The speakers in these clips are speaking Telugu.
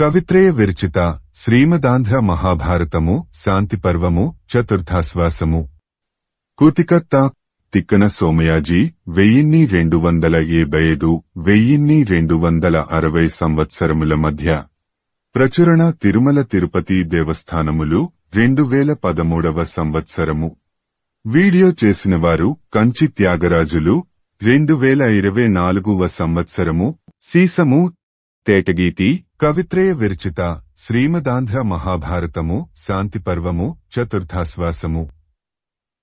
కవిత్రయ విరచిత శ్రీమదాంధ్ర మహాభారతము శాంతి పర్వము చతుర్థాశ్వాసము కుతికత్త తిక్కన సోమయాజీ వెయ్యిన్ని రెండు వందల ఏభై ఐదు వెయ్యిన్ని రెండు వందల అరవై సంవత్సరముల మధ్య ప్రచురణ తిరుమల తిరుపతి దేవస్థానములు రెండు వేల పదమూడవ సంవత్సరము వీడియో చేసినవారు కంచి త్యాగరాజులు రెండు వేల ఇరవై నాలుగవ సంవత్సరము సీసము తేటగీతి కవిత్రయ విరచిత శ్రీమదాంధ్ర మహాభారతము శాంతిపర్వము చతుర్థాశ్వాసము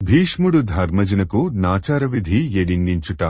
భీష్ముడు ధర్మజునకు నాచారవిధి ఎడిన్నించుట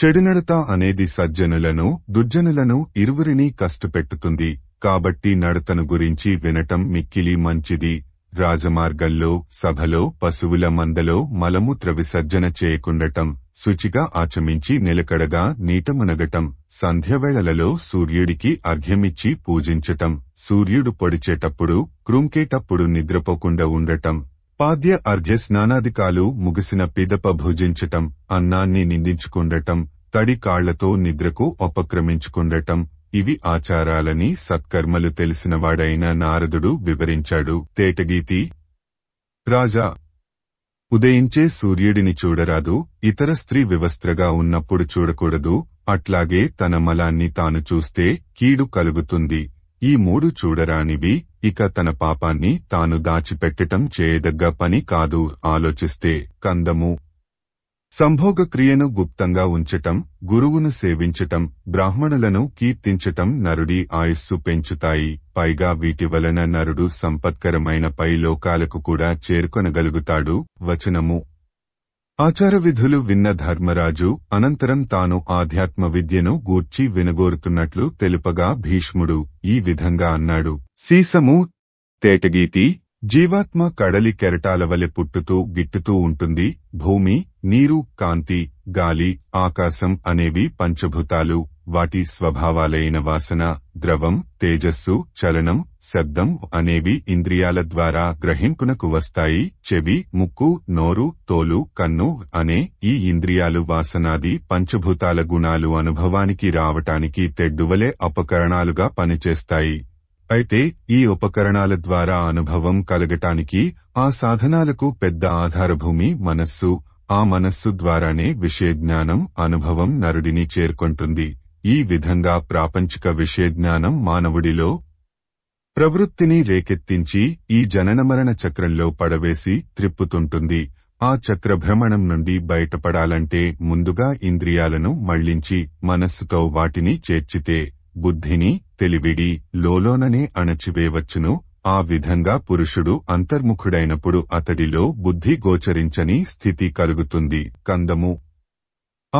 చెడునడత అనేది సజ్జనులను దుర్జనులను ఇరువురిని కష్టపెట్టుతుంది కాబట్టి నడతను గురించి వినటం మిక్కిలి మంచిది రాజమార్గంలో సభలో పశువుల మందలో మలమూత్ర విసర్జన చేయకుండటం శుచిగా ఆచమించి నిలకడగా నీటమునగటం సంధ్యవేళలలో సూర్యుడికి అర్ఘ్యమిచ్చి పూజించటం సూర్యుడు పొడిచేటప్పుడు క్రుంకేటప్పుడు నిద్రపోకుండా ఉండటం పాద్య అర్ఘ్య స్నానాధికాలు ముగిసిన పిదప భుజించటం అన్నాన్ని నిందించుకుండటం తడి కాళ్లతో నిద్రకు ఉపక్రమించుకుండటం ఇవి ఆచారాలని సత్కర్మలు తెలిసినవాడైన నారదుడు వివరించాడు తేటగీతి రాజా ఉదయించే సూర్యుడిని చూడరాదు ఇతర స్త్రీ వివస్త్రగా ఉన్నప్పుడు చూడకూడదు అట్లాగే తన మలాన్ని తాను చూస్తే కీడు కలుగుతుంది ఈ మూడు చూడరానివి ఇక తన పాపాన్ని తాను దాచిపెట్టటం చేయదగ్గ పని కాదు ఆలోచిస్తే కందము సంభోగ క్రియను గుప్తంగా ఉంచటం గురువును సేవించటం బ్రాహ్మణులను కీర్తించటం నరుడి ఆయుస్సు పెంచుతాయి పైగా వీటి వలన నరుడు సంపత్కరమైన పై లోకాలకు కూడా చేరుకొనగలుగుతాడు వచనము ఆచారవిధులు విన్న ధర్మరాజు అనంతరం తాను ఆధ్యాత్మ విద్యను గూర్చి వినగోరుతున్నట్లు తెలుపగా భీష్ముడు ఈ విధంగా అన్నాడు సీసము తేటగీతి జీవాత్మ కడలి కెరటాల వలె పుట్టుతూ గిట్టుతూ ఉంటుంది భూమి నీరు కాంతి గాలి ఆకాశం అనేవి పంచభూతాలు వాటి స్వభావాలైన వాసన ద్రవం తేజస్సు చలనం శబ్దం అనేవి ఇంద్రియాల ద్వారా గ్రహింపునకు వస్తాయి చెవి ముక్కు నోరు తోలు కన్ను అనే ఈ ఇంద్రియాలు వాసనాది పంచభూతాల గుణాలు అనుభవానికి రావటానికి తెడ్డువలే అపకరణాలుగా పనిచేస్తాయి అయితే ఈ ఉపకరణాల ద్వారా అనుభవం కలగటానికి ఆ సాధనాలకు పెద్ద ఆధారభూమి మనస్సు ఆ మనస్సు ద్వారానే విషయజ్ఞానం అనుభవం నరుడిని చేరుకుంటుంది ఈ విధంగా ప్రాపంచిక విషయజ్ఞానం మానవుడిలో ప్రవృత్తిని రేకెత్తించి ఈ జననమరణ చక్రంలో పడవేసి త్రిప్పుతుంటుంది ఆ చక్రభ్రమణం నుండి బయటపడాలంటే ముందుగా ఇంద్రియాలను మళ్లించి మనస్సుతో వాటిని చేర్చితే బుద్ధిని తెలివిడి లోలోననే అణచివేవచ్చును ఆ విధంగా పురుషుడు అంతర్ముఖుడైనప్పుడు అతడిలో బుద్ధి గోచరించని స్థితి కలుగుతుంది కందము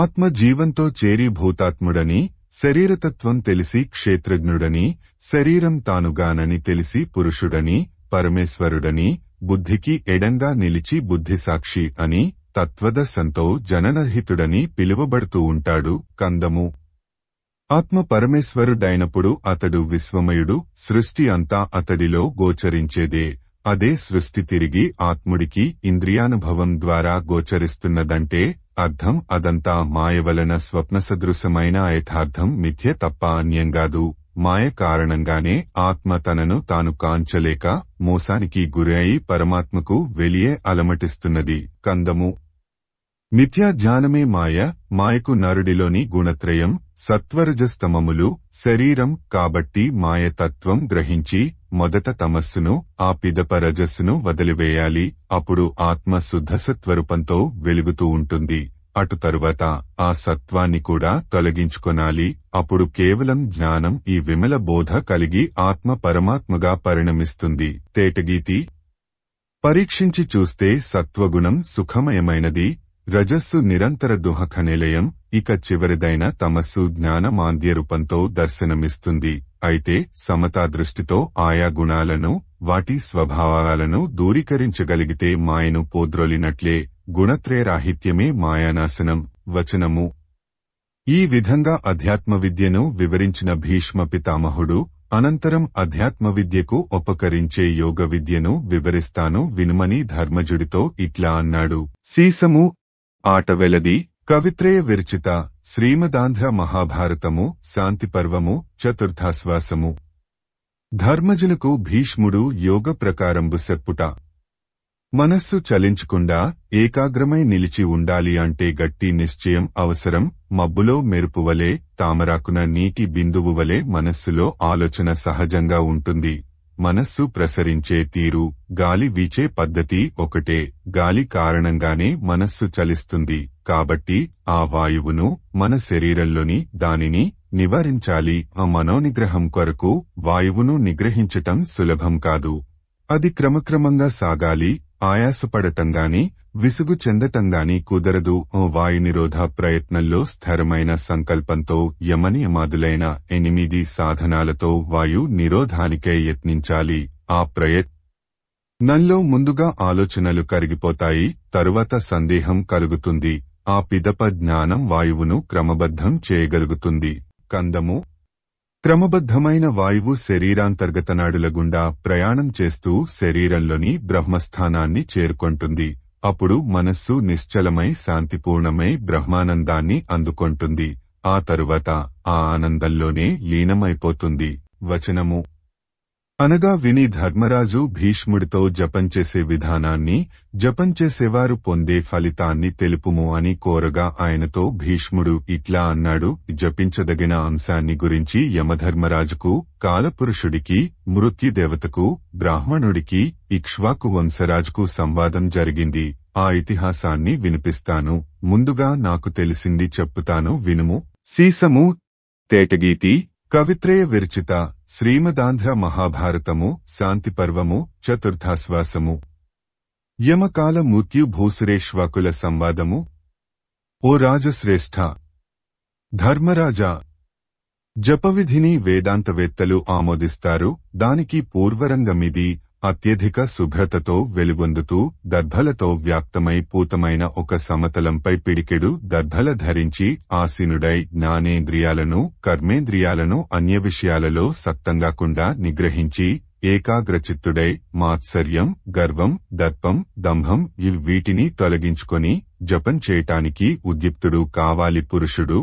ఆత్మ జీవంతో చేరి భూతాత్ముడని శరీరతత్వం తెలిసి క్షేత్రజ్ఞుడని శరీరం తానుగానని తెలిసి పురుషుడని పరమేశ్వరుడని బుద్ధికి ఎడంగా నిలిచి బుద్ధిసాక్షి అని తత్వదశంతో జననర్హితుడని పిలువబడుతూ ఉంటాడు కందము ఆత్మ పరమేశ్వరుడైనప్పుడు అతడు విశ్వమయుడు సృష్టి అంతా అతడిలో గోచరించేదే అదే సృష్టి తిరిగి ఆత్ముడికి ఇంద్రియానుభవం ద్వారా గోచరిస్తున్నదంటే అర్థం అదంతా మాయవలన స్వప్నసదృశమైన యథార్థం మిథ్య తప్ప అన్యంగాదు మాయ కారణంగానే ఆత్మ తనను తాను కాంచలేక మోసానికి గురై పరమాత్మకు వెలియే అలమటిస్తున్నది కందము మిథ్యా ధ్యానమే మాయ మాయకు నరుడిలోని గుణత్రయం సత్వరజస్తమములు శరీరం కాబట్టి మాయతత్వం గ్రహించి మొదట తమస్సును ఆ పిదప రజస్సును వదిలివేయాలి అప్పుడు ఆత్మ శుద్ధసత్వరూపంతో వెలుగుతూ ఉంటుంది అటు తరువాత ఆ సత్వాన్ని కూడా తొలగించుకొనాలి అప్పుడు కేవలం జ్ఞానం ఈ విమల బోధ కలిగి ఆత్మ పరమాత్మగా పరిణమిస్తుంది తేటగీతి పరీక్షించి చూస్తే సత్వగుణం సుఖమయమైనది రజస్సు నిరంతర దుహక నిలయం ఇక చివరిదైన తమస్సు జ్ఞాన మాంద్య రూపంతో దర్శనమిస్తుంది అయితే సమతా దృష్టితో ఆయా గుణాలను వాటి స్వభావాలను దూరీకరించగలిగితే మాయను పోద్రోలినట్లే గుణత్రయరాహిత్యమే మాయానాశనం వచనము ఈ విధంగా అధ్యాత్మ విద్యను వివరించిన భీష్మ పితామహుడు అనంతరం అధ్యాత్మ విద్యకు ఉపకరించే యోగ విద్యను వివరిస్తాను వినుమని ధర్మజుడితో ఇట్లా అన్నాడు సీసము ఆటవెలది కవిత్రయ విరచిత శ్రీమదాంధ్ర మహాభారతము శాంతిపర్వము చతుర్థాశ్వాసము ధర్మజులకు భీష్ముడు యోగ ప్రకారంబు సెప్పుట మనస్సు చలించకుండా ఏకాగ్రమై నిలిచి ఉండాలి అంటే గట్టి నిశ్చయం అవసరం మబ్బులో మెరుపువలే తామరాకున నీటి బిందువువలే మనస్సులో ఆలోచన సహజంగా ఉంటుంది మనస్సు ప్రసరించే తీరు గాలి వీచే పద్ధతి ఒకటే గాలి కారణంగానే మనస్సు చలిస్తుంది కాబట్టి ఆ వాయువును మన శరీరంలోని దానిని నివారించాలి ఆ మనోనిగ్రహం కొరకు వాయువును నిగ్రహించటం సులభం కాదు అది క్రమక్రమంగా సాగాలి ఆయాసపడటంగాని విసుగు చెందటంగాని కుదరదు వాయునిరోధ ప్రయత్నంలో స్థిరమైన సంకల్పంతో యమనియమాదులైన ఎనిమిది సాధనాలతో వాయు నిరోధానికే యత్నించాలి ఆ ప్రయత్ నల్లో ముందుగా ఆలోచనలు కరిగిపోతాయి తరువాత సందేహం కలుగుతుంది ఆ పిదప జ్ఞానం వాయువును క్రమబద్ధం చేయగలుగుతుంది కందము క్రమబద్ధమైన వాయువు శరీరాంతర్గత నాడుల గుండా ప్రయాణం చేస్తూ శరీరంలోని బ్రహ్మస్థానాన్ని చేరుకుంటుంది అప్పుడు మనస్సు నిశ్చలమై శాంతిపూర్ణమై బ్రహ్మానందాన్ని అందుకుంటుంది ఆ తరువాత ఆ ఆనందంలోనే లీనమైపోతుంది వచనము అనగా విని ధర్మరాజు భీష్ముడితో జపంచేసే విధానాన్ని జపంచేసేవారు పొందే ఫలితాన్ని తెలుపుము అని కోరగా ఆయనతో భీష్ముడు ఇట్లా అన్నాడు జపించదగిన అంశాన్ని గురించి యమధర్మరాజుకు కాలపురుషుడికి మృత్యుదేవతకు బ్రాహ్మణుడికి ఇక్ష్వాకు వంశరాజుకు సంవాదం జరిగింది ఆ ఇతిహాసాన్ని వినిపిస్తాను ముందుగా నాకు తెలిసింది చెప్పుతాను వినుము సీసము తేటగీతి కవిత్రేయ విరచిత శ్రీమదాంధ్ర మహాభారతము శాంతి పర్వము చతుర్థాశ్వాసము యమకాల మృత్యు భూసురేష్వాకుల సంవాదము ఓ రాజశ్రేష్ఠ ధర్మరాజా జపవిధిని వేదాంతవేత్తలు ఆమోదిస్తారు దానికి పూర్వరంగమిది అత్యధిక శుభ్రతతో వెలుగొందుతూ దర్భలతో వ్యాప్తమై పూతమైన ఒక సమతలంపై పిడికెడు దర్భల ధరించి ఆసీనుడై జ్ఞానేంద్రియాలను కర్మేంద్రియాలను అన్య విషయాలలో సత్తంగాకుండా నిగ్రహించి ఏకాగ్రచిత్తుడై మాత్సర్యం గర్వం దర్పం దంభం ఇవ్వీటిని తొలగించుకొని జపం చేయటానికి ఉద్యుప్తుడు కావాలి పురుషుడు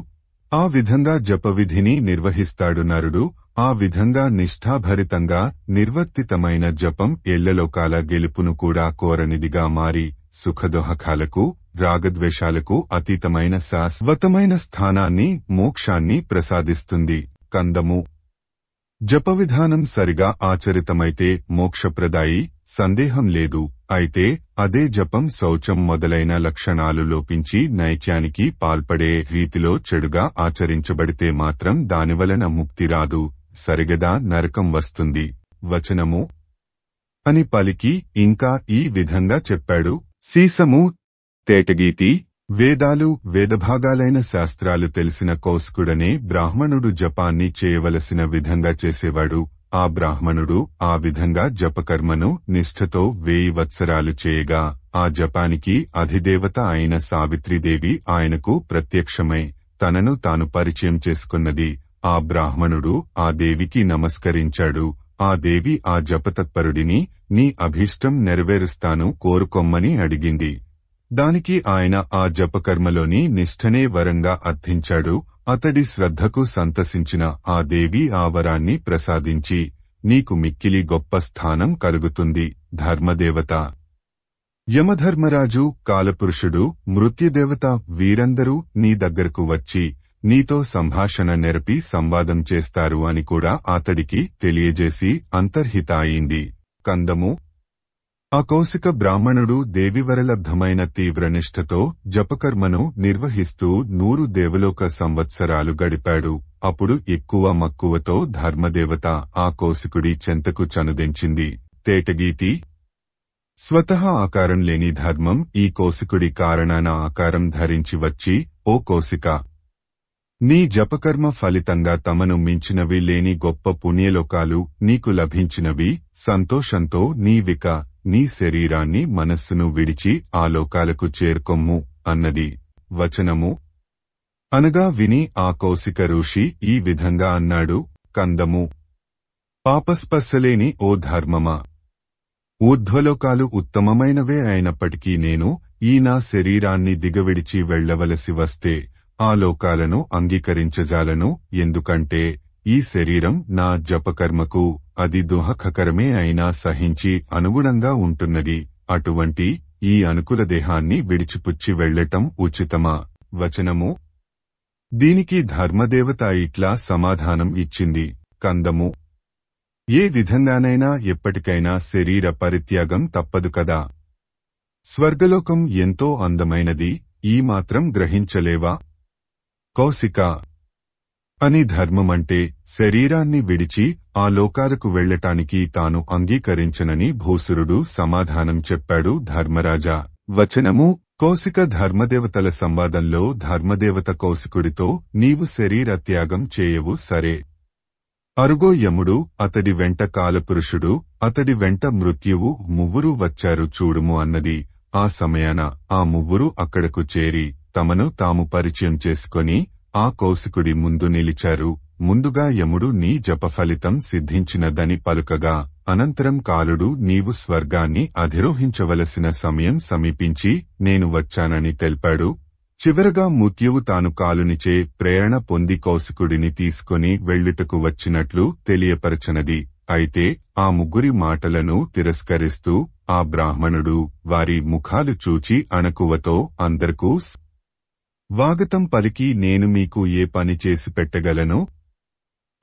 ఆ విధంగా జపవిధిని నిర్వహిస్తాడు నరుడు ఆ విధంగా నిష్ఠాభరితంగా నిర్వర్తితమైన జపం ఎల్లలోకాల గెలుపును కూడా కోరనిదిగా మారి సుఖదోహకాలకు రాగద్వేషాలకు అతీతమైన శాశ్వతమైన స్థానాన్ని మోక్షాన్ని ప్రసాదిస్తుంది కందము జపవిధానం సరిగా ఆచరితమైతే మోక్షప్రదాయి సందేహం లేదు అయితే అదే జపం శౌచం మొదలైన లక్షణాలు లోపించి నైత్యానికి పాల్పడే రీతిలో చెడుగా ఆచరించబడితే మాత్రం దానివలన ముక్తి రాదు సరిగదా నరకం వస్తుంది వచనము అని పలికి ఇంకా ఈ విధంగా చెప్పాడు సీసము తేటగీతి వేదాలు వేదభాగాలైన శాస్త్రాలు తెలిసిన కోసుకుడనే బ్రాహ్మణుడు జపాన్ని చేయవలసిన విధంగా చేసేవాడు ఆ బ్రాహ్మణుడు ఆ విధంగా జపకర్మను నిష్ఠతో వేయి వత్సరాలు చేయగా ఆ జపానికి అధిదేవత అయిన సావిత్రీదేవి ఆయనకు ప్రత్యక్షమై తనను తాను పరిచయం చేసుకున్నది ఆ బ్రాహ్మణుడు ఆ దేవికి నమస్కరించాడు ఆ దేవి ఆ జపతత్పరుడిని నీ అభీష్టం నెరవేరుస్తాను కోరుకొమ్మని అడిగింది దానికి ఆయన ఆ జపకర్మలోని నిష్ఠనే వరంగా అర్థించాడు అతడి శ్రద్ధకు సంతసించిన ఆ దేవి ఆ వరాన్ని ప్రసాదించి నీకు మిక్కిలి గొప్ప స్థానం కలుగుతుంది ధర్మదేవత యమధర్మరాజు కాలపురుషుడు మృత్యుదేవత వీరందరూ నీ దగ్గరకు వచ్చి నీతో సంభాషణ నెరపి సంవాదం చేస్తారు అని కూడా అతడికి తెలియజేసి అంతర్హిత అయింది కందము ఆ అకౌశిక బ్రాహ్మణుడు దేవివరలబ్ధమైన తీవ్రనిష్టతో జపకర్మను నిర్వహిస్తూ నూరు దేవలోక సంవత్సరాలు గడిపాడు అప్పుడు ఎక్కువ మక్కువతో ధర్మదేవత ఆ కౌశికుడి చెంతకు చనుదించింది తేటగీతి స్వతహా ఆకారం లేని ధర్మం ఈ కోసికుడి కారణాన ఆకారం ధరించి వచ్చి ఓ కోసిక నీ జపకర్మ ఫలితంగా తమను మించినవి లేని గొప్ప పుణ్యలోకాలు నీకు లభించినవి సంతోషంతో నీవిక నీ శరీరాన్ని మనస్సును విడిచి ఆ లోకాలకు చేర్కొమ్ము అన్నది వచనము అనగా విని ఆ కౌశిక ఋషి ఈ విధంగా అన్నాడు కందము పాపస్పశలేని ఓ ధర్మమా ఊర్ధ్వలోకాలు ఉత్తమమైనవే అయినప్పటికీ నేను ఈ నా శరీరాన్ని దిగవిడిచి వెళ్లవలసి వస్తే ఆ లోకాలను అంగీకరించజాలను ఎందుకంటే ఈ శరీరం నా జపకర్మకు అది దుహఖకరమే అయినా సహించి అనుగుణంగా ఉంటున్నది అటువంటి ఈ అనుకుల దేహాన్ని విడిచిపుచ్చి వెళ్లటం ఉచితమా వచనము దీనికి ధర్మదేవత ఇట్లా సమాధానం ఇచ్చింది కందము ఏ విధంగానైనా ఎప్పటికైనా శరీర పరిత్యాగం తప్పదు కదా స్వర్గలోకం ఎంతో అందమైనది ఈ మాత్రం గ్రహించలేవా కౌశిక అని ధర్మమంటే శరీరాన్ని విడిచి ఆ లోకాలకు వెళ్లటానికి తాను అంగీకరించనని భూసురుడు సమాధానం చెప్పాడు ధర్మరాజా వచనము కౌశిక ధర్మదేవతల సంవాదంలో ధర్మదేవత కౌశికుడితో నీవు శరీర త్యాగం చేయవు సరే అరుగో యముడు అతడి వెంట కాలపురుషుడు అతడి వెంట మృత్యువు మువ్వురు వచ్చారు చూడుము అన్నది ఆ సమయాన ఆ మువ్వురు అక్కడకు చేరి తమను తాము పరిచయం చేసుకుని ఆ కౌశికుడి ముందు నిలిచారు ముందుగా యముడు నీ జపఫలితం సిద్ధించినదని పలుకగా అనంతరం కాలుడు నీవు స్వర్గాన్ని అధిరోహించవలసిన సమయం సమీపించి నేను వచ్చానని తెలిపాడు చివరగా ముత్యువు తాను కాలునిచే ప్రేరణ పొంది కౌశికుడిని తీసుకుని వెళ్లుటకు వచ్చినట్లు తెలియపరచనది అయితే ఆ ముగ్గురి మాటలను తిరస్కరిస్తూ ఆ బ్రాహ్మణుడు వారి ముఖాలు చూచి అణకువతో అందరికూ వాగతం పలికి నేను మీకు ఏ పని చేసి పెట్టగలను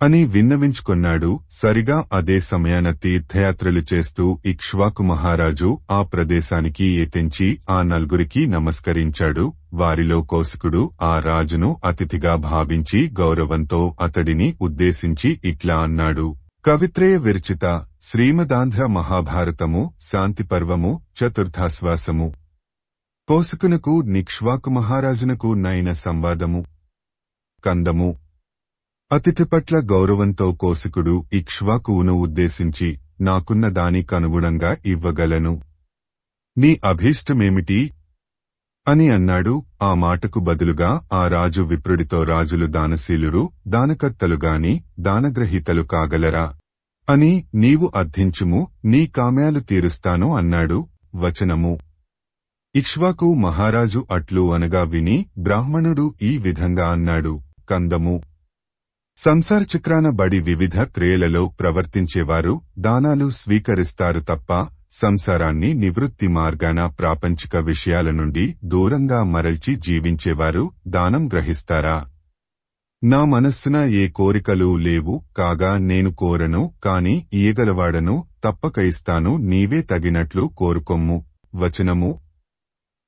అని విన్నవించుకొన్నాడు సరిగా అదే సమయాన తీర్థయాత్రలు చేస్తూ ఇక్ష్వాకు మహారాజు ఆ ప్రదేశానికి ఎతించి ఆ నలుగురికి నమస్కరించాడు వారిలో కోసుకుడు ఆ రాజును అతిథిగా భావించి గౌరవంతో అతడిని ఉద్దేశించి ఇట్లా అన్నాడు కవిత్రయ విరచిత శ్రీమదాంధ్ర మహాభారతము శాంతిపర్వము చతుర్థాశ్వాసము కోసుకునకు నిక్ష్వాకు మహారాజునకు నైన సంవాదము కందము అతిథిపట్ల గౌరవంతో కోసుకుడు ఇక్ష్వాకువును ఉద్దేశించి నాకున్న దానికనుగుణంగా ఇవ్వగలను నీ అభీష్టమేమిటి అని అన్నాడు ఆ మాటకు బదులుగా ఆ రాజు విప్రుడితో రాజులు దానశీలురు దానకర్తలుగాని దానగ్రహీతలు కాగలరా అని నీవు అర్థించుము నీ కామ్యాలు తీరుస్తాను అన్నాడు వచనము ఇక్ష్వాకు మహారాజు అట్లు అనగా విని బ్రాహ్మణుడు ఈ విధంగా అన్నాడు కందము సంసార చక్రాన బడి వివిధ క్రియలలో ప్రవర్తించేవారు దానాలు స్వీకరిస్తారు తప్ప సంసారాన్ని నివృత్తి మార్గాన ప్రాపంచిక విషయాల నుండి దూరంగా మరల్చి జీవించేవారు దానం గ్రహిస్తారా నా మనస్సున ఏ కోరికలు లేవు కాగా నేను కోరను కాని ఈయగలవాడను తప్పక ఇస్తాను నీవే తగినట్లు కోరుకొమ్ము వచనము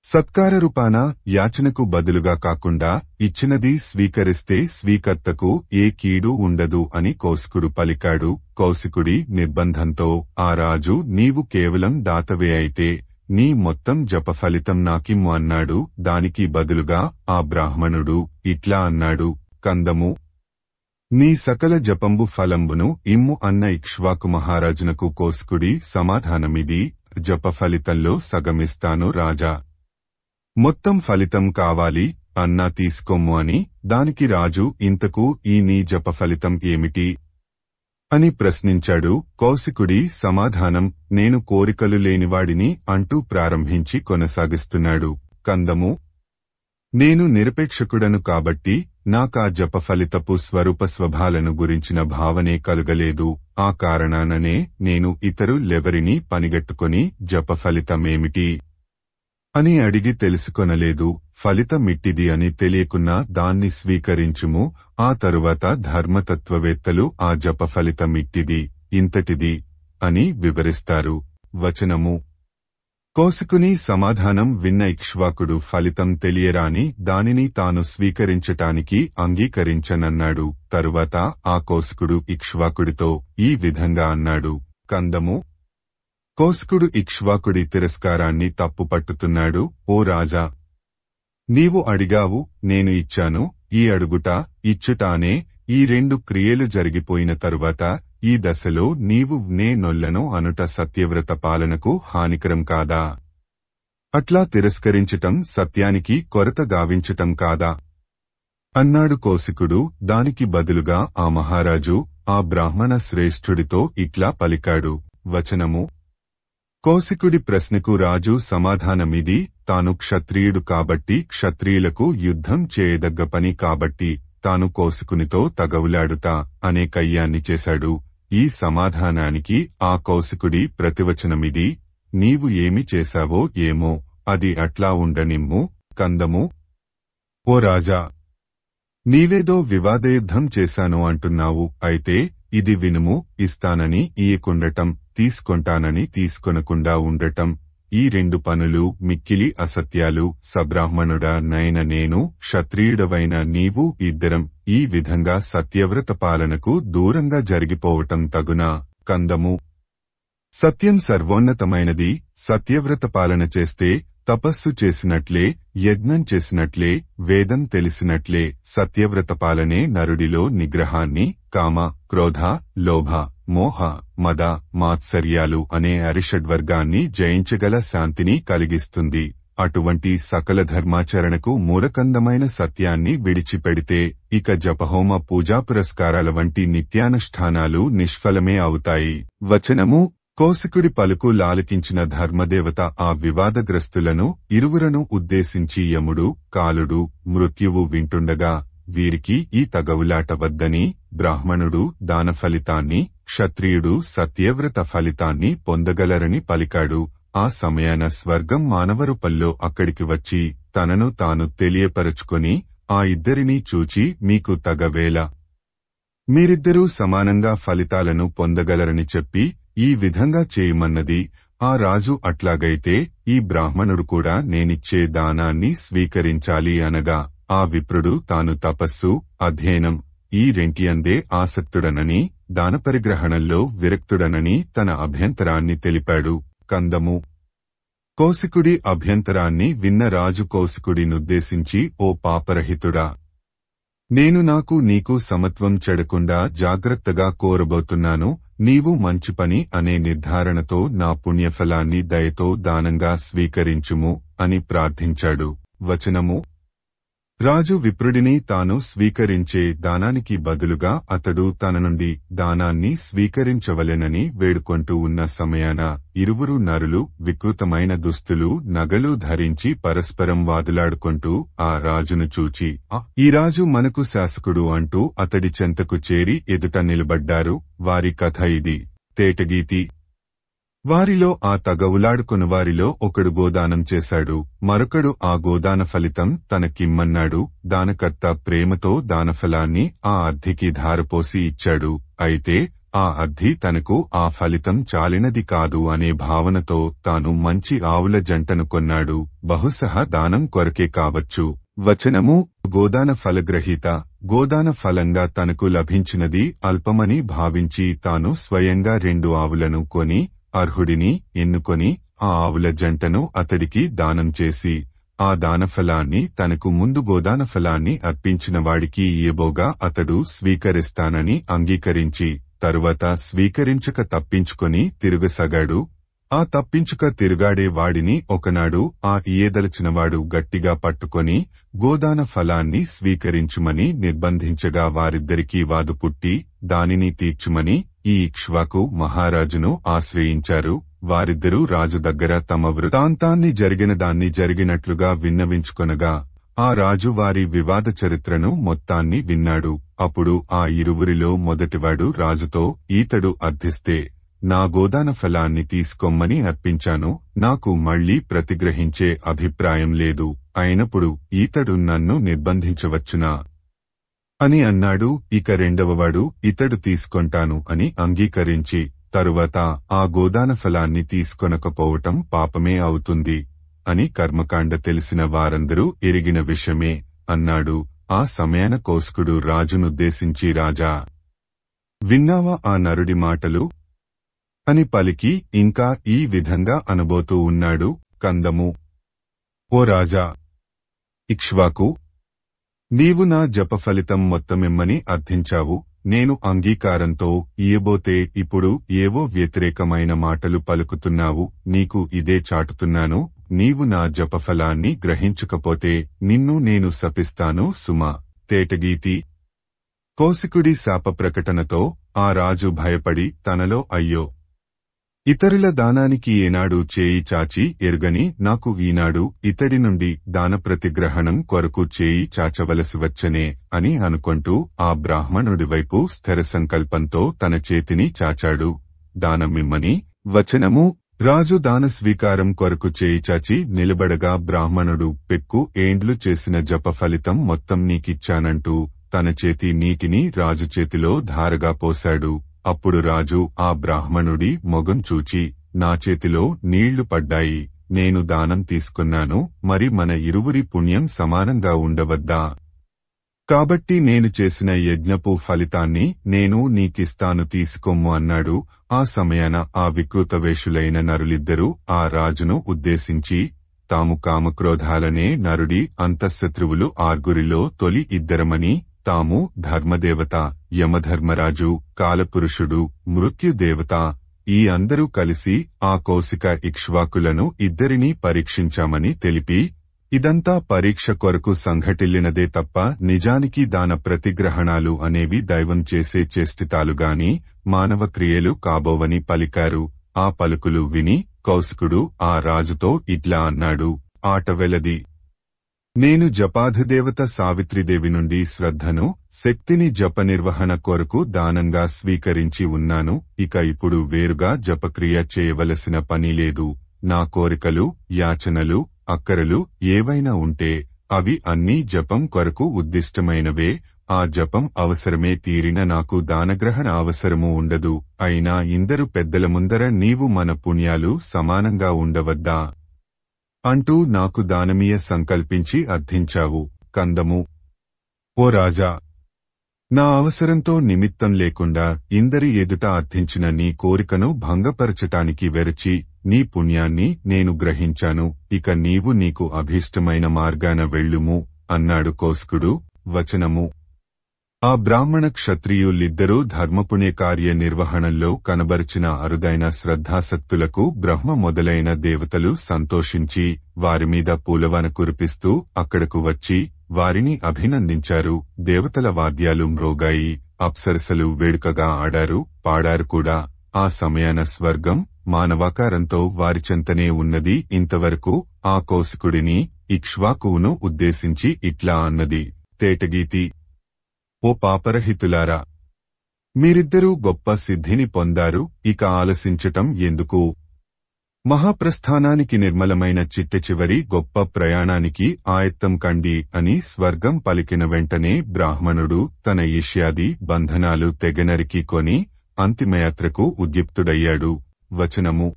సత్కార రూపాన యాచనకు బదులుగా కాకుండా ఇచ్చినది స్వీకరిస్తే స్వీకర్తకు ఏ కీడు ఉండదు అని కౌశికుడు పలికాడు కౌశికుడి నిర్బంధంతో ఆ రాజు నీవు కేవలం దాతవే అయితే నీ మొత్తం జప ఫలితం నాకిమ్ము అన్నాడు దానికి బదులుగా ఆ బ్రాహ్మణుడు ఇట్లా అన్నాడు కందము నీ సకల జపంబు ఫలంబును ఇమ్ము అన్న ఇక్ష్వాకు మహారాజునకు కోసుకుడి సమాధానమిది జప ఫలితంలో సగమిస్తాను రాజా మొత్తం ఫలితం కావాలి అన్నా తీసుకోము అని దానికి రాజు ఇంతకు ఈ నీ జప ఫలితం ఏమిటి అని ప్రశ్నించాడు కౌశికుడి సమాధానం నేను కోరికలు లేనివాడిని అంటూ ప్రారంభించి కొనసాగిస్తున్నాడు కందము నేను నిరపేక్షకుడను కాబట్టి నాకా జప ఫలితపు స్వరూప స్వభాలను గురించిన భావనే కలుగలేదు ఆ కారణాననే నేను ఇతరులెవరినీ పనిగట్టుకుని జప ఫలితమేమిటి అని అడిగి తెలుసుకొనలేదు ఫలితమిట్టిది అని తెలియకున్నా దాన్ని స్వీకరించుము ఆ తరువాత ధర్మతత్వవేత్తలు ఆ జప ఫలితమిట్టిది ఇంతటిది అని వివరిస్తారు వచనము కోసుకుని సమాధానం విన్న ఇక్ష్వాకుడు ఫలితం తెలియరాని దానిని తాను స్వీకరించటానికి అంగీకరించనన్నాడు తరువాత ఆ కోసుకుడు ఇక్ష్వాకుడితో ఈ విధంగా అన్నాడు కందము కోస్కుడు ఇక్ష్వాకుడి తిరస్కారాన్ని తప్పుపట్టుతున్నాడు ఓ రాజా నీవు అడిగావు నేను ఇచ్చాను ఈ అడుగుట ఇచ్చుటానే ఈ రెండు క్రియలు జరిగిపోయిన తరువాత ఈ దశలో నీవు నే నొల్లను అనుట సత్యవ్రత పాలనకు హానికరం కాదా అట్లా తిరస్కరించటం సత్యానికి కొరత గావించటం కాదా అన్నాడు కోసికుడు దానికి బదులుగా ఆ మహారాజు ఆ బ్రాహ్మణ శ్రేష్ఠుడితో ఇట్లా పలికాడు వచనము కోసికుడి ప్రశ్నకు రాజు సమాధానమిది తాను క్షత్రియుడు కాబట్టి క్షత్రియులకు యుద్ధం చేయదగ్గ పని కాబట్టి తాను కోసుకునితో తగవులాడుట అనే కయ్యాన్ని చేశాడు ఈ సమాధానానికి ఆ కౌశికుడి ప్రతివచనమిది నీవు ఏమి చేశావో ఏమో అది అట్లా ఉండనిమ్ము కందము ఓ రాజా నీవేదో వివాదయుద్ధం చేశాను అంటున్నావు అయితే ఇది వినుము ఇస్తానని ఈయకుండటం తీసుకొంటానని తీసుకొనకుండా ఉండటం ఈ రెండు పనులు మిక్కిలి అసత్యాలు సబ్రాహ్మణుడా నైన నేను క్షత్రియుడవైన నీవు ఇద్దరం ఈ విధంగా సత్యవ్రత పాలనకు దూరంగా జరిగిపోవటం తగునా కందము సత్యం సర్వోన్నతమైనది సత్యవ్రత పాలన చేస్తే తపస్సు చేసినట్లే యజ్ఞం చేసినట్లే వేదం తెలిసినట్లే సత్యవ్రత పాలనే నరుడిలో నిగ్రహాన్ని కామ క్రోధ లోభ మోహ మద మాత్సర్యాలు అనే అరిషడ్వర్గాన్ని జయించగల శాంతిని కలిగిస్తుంది అటువంటి సకల ధర్మాచరణకు మూలకందమైన సత్యాన్ని విడిచిపెడితే ఇక జపహోమ పూజా పురస్కారాల వంటి నిత్యానుష్ఠానాలు నిష్ఫలమే అవుతాయి వచనము కోసకుడి పలుకు లాలకించిన ధర్మదేవత ఆ వివాదగ్రస్తులను ఇరువురను ఉద్దేశించి యముడు కాలుడు మృత్యువు వింటుండగా వీరికి ఈ తగవులాట వద్దని బ్రాహ్మణుడు దాన ఫలితాన్ని క్షత్రియుడు సత్యవ్రత ఫలితాన్ని పొందగలరని పలికాడు ఆ సమయాన స్వర్గం మానవరూపల్లో అక్కడికి వచ్చి తనను తాను తెలియపరుచుకుని ఆ ఇద్దరినీ చూచి మీకు తగవేలా మీరిద్దరూ సమానంగా ఫలితాలను పొందగలరని చెప్పి ఈ విధంగా చేయమన్నది ఆ రాజు అట్లాగైతే ఈ బ్రాహ్మణుడు కూడా నేనిచ్చే దానాన్ని స్వీకరించాలి అనగా ఆ విప్రుడు తాను తపస్సు అధ్యయనం ఈ రెంటియందే ఆసక్తుడనని దానపరిగ్రహణంలో విరక్తుడనని తన అభ్యంతరాన్ని తెలిపాడు కందము కోసికుడి అభ్యంతరాన్ని విన్న రాజు కోసికుడినుద్దేశించి ఓ పాపరహితుడా నేను నాకు నీకు సమత్వం చెడకుండా జాగ్రత్తగా కోరబోతున్నాను నీవు మంచి పని అనే నిర్ధారణతో నా పుణ్యఫలాన్ని దయతో దానంగా స్వీకరించుము అని ప్రార్థించాడు వచనము రాజు విప్రుడిని తాను స్వీకరించే దానానికి బదులుగా అతడు తన నుండి దానాన్ని స్వీకరించవలెనని వేడుకొంటూ ఉన్న సమయాన ఇరువురు నరులు వికృతమైన దుస్తులు నగలు ధరించి పరస్పరం వాదులాడుకుంటూ ఆ రాజును చూచి ఈ రాజు మనకు శాసకుడు అంటూ అతడి చెంతకు చేరి ఎదుట నిలబడ్డారు వారి కథ ఇది తేటగీతి వారిలో ఆ వారిలో ఒకడు గోదానం చేశాడు మరొకడు ఆ గోదాన ఫలితం తనకిమ్మన్నాడు దానకర్త ప్రేమతో దానఫలాన్ని ఆ అర్థికి ధారపోసి ఇచ్చాడు అయితే ఆ అర్ధి తనకు ఆ ఫలితం చాలినది కాదు అనే భావనతో తాను మంచి ఆవుల జంటను కొన్నాడు బహుశా దానం కొరకే కావచ్చు వచనము గోదాన ఫలగ్రహీత గోదాన ఫలంగా తనకు లభించినది అల్పమని భావించి తాను స్వయంగా రెండు ఆవులను కొని అర్హుడిని ఎన్నుకొని ఆ ఆవుల జంటను అతడికి దానం చేసి ఆ దానఫలాన్ని తనకు ముందు గోదాన ఫలాన్ని అర్పించిన వాడికి ఇయబోగా అతడు స్వీకరిస్తానని అంగీకరించి తరువాత స్వీకరించక తప్పించుకొని తిరుగసగాడు ఆ తప్పించుక తిరుగాడే వాడిని ఒకనాడు ఆ ఇయ్యదలచినవాడు గట్టిగా పట్టుకొని గోదాన ఫలాన్ని స్వీకరించుమని నిర్బంధించగా వారిద్దరికీ వాదు పుట్టి దానిని తీర్చుమని ఈ ఇక్ష్వాకు మహారాజును ఆశ్రయించారు వారిద్దరూ రాజు దగ్గర తమ వృతాంతాన్ని జరిగిన దాన్ని జరిగినట్లుగా విన్నవించుకొనగా ఆ రాజు వారి వివాద చరిత్రను మొత్తాన్ని విన్నాడు అప్పుడు ఆ ఇరువురిలో మొదటివాడు రాజుతో ఈతడు అర్థిస్తే నా గోదాన ఫలాన్ని తీసుకోమ్మని అర్పించాను నాకు మళ్లీ ప్రతిగ్రహించే అభిప్రాయం లేదు అయినప్పుడు ఈతడు నన్ను నిర్బంధించవచ్చునా అని అన్నాడు ఇక రెండవవాడు ఇతడు తీసుకొంటాను అని అంగీకరించి తరువాత ఆ గోదాన ఫలాన్ని తీసుకొనకపోవటం పాపమే అవుతుంది అని కర్మకాండ తెలిసిన వారందరూ ఎరిగిన విషయమే అన్నాడు ఆ సమయాన కోసుకుడు రాజునుద్దేశించి రాజా విన్నావా ఆ నరుడి మాటలు అని పలికి ఇంకా ఈ విధంగా అనబోతూ ఉన్నాడు కందము ఓ రాజా ఇక్ష్వాకు నీవు నా జప ఫలితం మొత్తమిమ్మని అర్థించావు నేను అంగీకారంతో ఇయబోతే ఇప్పుడు ఏవో వ్యతిరేకమైన మాటలు పలుకుతున్నావు నీకు ఇదే చాటుతున్నాను నీవు నా జపఫలాన్ని గ్రహించుకపోతే నిన్ను నేను శపిస్తాను సుమా తేటగీతి కోసికుడి శాప ప్రకటనతో ఆ రాజు భయపడి తనలో అయ్యో ఇతరుల దానానికి ఏనాడు చేయి చాచి ఎరుగని నాకు ఈనాడు ఇతడి నుండి దాన ప్రతిగ్రహణం కొరకు చేయి చాచవలసి వచ్చనే అని అనుకుంటూ ఆ బ్రాహ్మణుడి వైపు స్థిర సంకల్పంతో తన చేతిని చాచాడు దానమిమ్మని వచనము రాజు దాన స్వీకారం కొరకు చేయి చాచి నిలబడగా బ్రాహ్మణుడు పెక్కు ఏండ్లు చేసిన జప ఫలితం మొత్తం నీకిచ్చానంటూ తన చేతి నీటిని రాజు చేతిలో ధారగా పోశాడు అప్పుడు రాజు ఆ బ్రాహ్మణుడి మొగం చూచి నా చేతిలో నీళ్లు పడ్డాయి నేను దానం తీసుకున్నాను మరి మన ఇరువురి పుణ్యం సమానంగా ఉండవద్దా కాబట్టి నేను చేసిన యజ్ఞపు ఫలితాన్ని నేను నీకిస్తాను తీసుకోము అన్నాడు ఆ సమయాన ఆ వికృతవేషులైన నరులిద్దరూ ఆ రాజును ఉద్దేశించి తాము కామక్రోధాలనే నరుడి అంతఃశత్రువులు ఆర్గురిలో తొలి ఇద్దరమని తాము ధర్మదేవత యమధర్మరాజు కాలపురుషుడు మృత్యుదేవత ఈ అందరూ కలిసి ఆ కౌశిక ఇక్ష్వాకులను ఇద్దరినీ పరీక్షించామని తెలిపి ఇదంతా పరీక్ష కొరకు సంఘటిల్లినదే తప్ప నిజానికి దాన ప్రతిగ్రహణాలు అనేవి దైవం చేసే చేష్టితాలుగాని మానవ క్రియలు కాబోవని పలికారు ఆ పలుకులు విని కౌశికుడు ఆ రాజుతో ఇట్లా అన్నాడు ఆటవెలది నేను జపాధిదేవత సావిత్రిదేవి నుండి శ్రద్ధను శక్తిని జప నిర్వహణ కొరకు దానంగా స్వీకరించి ఉన్నాను ఇక ఇప్పుడు వేరుగా జపక్రియ చేయవలసిన పని లేదు నా కోరికలు యాచనలు అక్కరలు ఏవైనా ఉంటే అవి అన్నీ జపం కొరకు ఉద్దిష్టమైనవే ఆ జపం అవసరమే తీరిన నాకు దానగ్రహణ అవసరము ఉండదు అయినా ఇందరు పెద్దల ముందర నీవు మన పుణ్యాలు సమానంగా ఉండవద్దా అంటూ నాకు దానమీయ సంకల్పించి అర్థించావు కందము ఓ రాజా నా అవసరంతో నిమిత్తం లేకుండా ఇందరి ఎదుట అర్థించిన నీ కోరికను భంగపరచటానికి వెరచి నీ పుణ్యాన్ని నేను గ్రహించాను ఇక నీవు నీకు అభీష్టమైన మార్గాన వెళ్ళుము అన్నాడు కోస్కుడు వచనము ఆ బ్రాహ్మణ క్షత్రియులిద్దరూ ధర్మపుణ్య కార్య నిర్వహణలో కనబరిచిన అరుదైన శ్రద్ధాశక్తులకు బ్రహ్మ మొదలైన దేవతలు సంతోషించి వారిమీద పూలవన కురిపిస్తూ అక్కడకు వచ్చి వారిని అభినందించారు దేవతల వాద్యాలు మ్రోగాయి అప్సరసలు వేడుకగా ఆడారు పాడారు కూడా ఆ సమయాన స్వర్గం మానవాకారంతో వారిచెంతనే ఉన్నది ఇంతవరకు ఆ కౌశికుడిని ఇక్ష్వాకువును ఉద్దేశించి ఇట్లా అన్నది తేటగీతి ఓ పాపరహితులారా మీరిద్దరూ గొప్ప సిద్ధిని పొందారు ఇక ఆలసించటం ఎందుకు మహాప్రస్థానానికి నిర్మలమైన చిట్ట చివరి గొప్ప ప్రయాణానికి ఆయత్తం కండి అని స్వర్గం పలికిన వెంటనే బ్రాహ్మణుడు తన ఈష్యాది బంధనాలు తెగనరికి కొని అంతిమయాత్రకు ఉద్యుప్తుడయ్యాడు వచనము